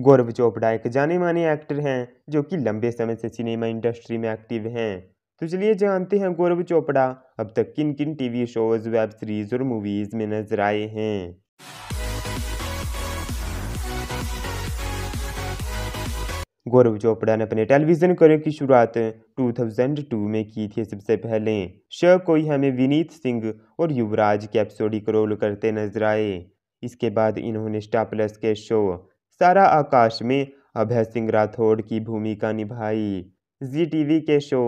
गौरव चोपड़ा एक जाने माने एक्टर हैं जो कि लंबे समय से सिनेमा इंडस्ट्री में एक्टिव हैं तो चलिए जानते हैं गौरव चोपड़ा अब तक किन किन टीवी शोज वेब सीरीज और मूवीज में नजर आए हैं गौरव चोपड़ा ने अपने टेलीविजन करियर की शुरुआत 2002 में की थी सबसे पहले श कोई हमें विनीत सिंह और युवराज के एपिसोडिक रोल करते नजर आए इसके बाद इन्होंने स्टार प्लस के शो सारा आकाश में अभय सिंह राठौड़ की भूमिका निभाई जी टीवी के शो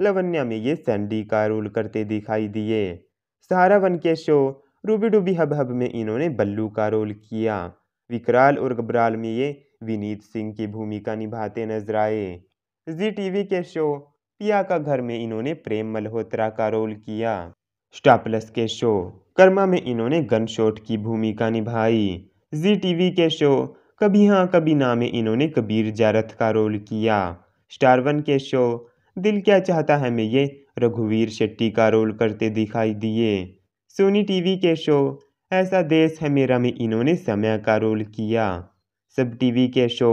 लवन्या में ये सैंडी का रोल करते दिखाई दिए सहारा वन के show Ruby Duby Hub Hub में इन्होंने बल्लू का रोल किया विकराल और गबराल में ये विनीत सिंह की भूमिका निभाते नजर आए जी टीवी के शो पिया का घर में इन्होंने प्रेम मल्होत्रा का रोल किया स्टार प्लस के शो कर्मा में इन्होंने गन की भूमिका निभाई जी टीवी के शो कभी हाँ कभी ना में इन्होंने कबीर जारत का रोल किया स्टार वन के शो दिल क्या चाहता है में ये रघुवीर शेट्टी का रोल करते दिखाई दिए सोनी टीवी के शो ऐसा देश है मेरा में इन्होंने समय का रोल किया सब टीवी के शो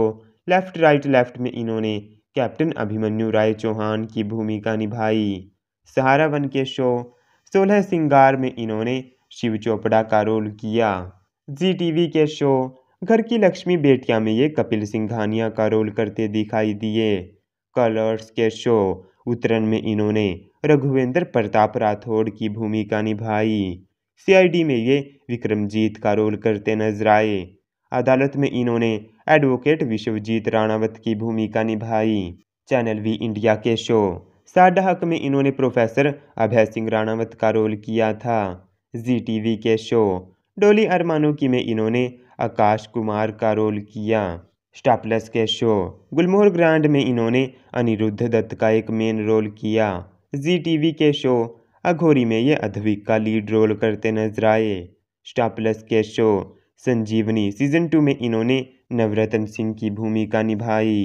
लेफ्ट राइट लेफ्ट में इन्होंने कैप्टन अभिमन्यु राय चौहान की भूमिका निभाई सहारा वन के शो सोलह सिंगार में इन्होंने शिव चोपड़ा का रोल किया जी टीवी के शो घर की लक्ष्मी बेटिया में ये कपिल सिंघानिया का रोल करते दिखाई दिए कलर्स के शो उतरन में इन्होंने रघुवेंद्र प्रताप राठौड़ की भूमिका निभाई सीआईडी में ये विक्रमजीत का रोल करते नजर आए अदालत में इन्होंने एडवोकेट विश्वजीत राणावत की भूमिका निभाई चैनल वी इंडिया के शो हक में इन्होंने प्रोफेसर अभय सिंह राणावत का रोल किया था जी टीवी के शो डोली अरमानो की में इन्होंने आकाश कुमार का रोल किया स्टापलस के शो गुलमोहर ग्रांड में इन्होंने अनिरुद्ध दत्त का एक मेन रोल किया जी टीवी के शो अघोरी में ये अधविक का लीड रोल करते नजर आए स्टापलस के शो संजीवनी सीजन टू में इन्होंने नवरत्न सिंह की भूमिका निभाई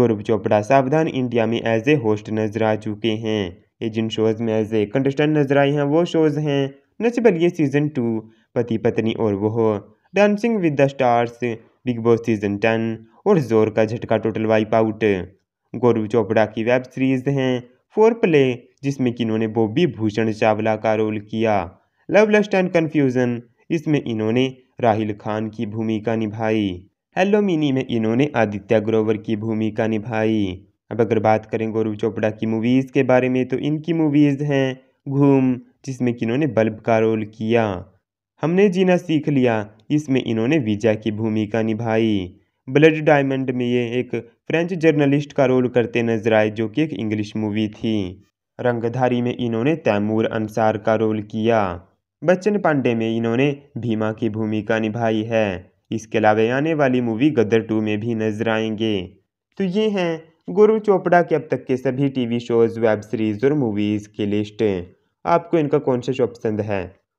गौरव चोपड़ा सावधान इंडिया में एज ए होस्ट नजर आ चुके हैं ये जिन शोज में एज ए कंटेस्टेंट नजर आए हैं वो शोज हैं नचबलिए सीजन टू पति Patni Aur Woh dancing with the stars Bigg Boss season ten और Zor Ka Jhatka total wipe out Gaurav Chopra की वेब सीरीज हैं फोर प्ले जिसमें कि इन्होंने बॉबी भूषण चावला का रोल किया लव लस्ट एंड कन्फ्यूज़न इसमें इन्होंने राहिल खान की भूमिका निभाई हेलो मिनी में इन्होंने आदित्य ग्रोवर की भूमिका निभाई अब अगर बात करें गौरव चोपड़ा की मूवीज़ के बारे में तो इनकी मूवीज़ हैं घूम जिसमें कि इन्होंने बल्ब का रोल किया हमने जीना सीख लिया इसमें इन्होंने वीजा की भूमिका निभाई ब्लड डायमंड में ये एक फ्रेंच जर्नलिस्ट का रोल करते नजर आए जो कि एक इंग्लिश मूवी थी रंगधारी में इन्होंने तैमूर अंसार का रोल किया बच्चन पांडे में इन्होंने भीमा की भूमिका निभाई है इसके अलावा आने वाली मूवी गदर टू में भी नजर आएंगे तो ये हैं गुरु चोपड़ा के अब तक के सभी टीवी शोज़ वेब सीरीज़ और मूवीज़ की लिस्ट आपको इनका कौन सा शो पसंद है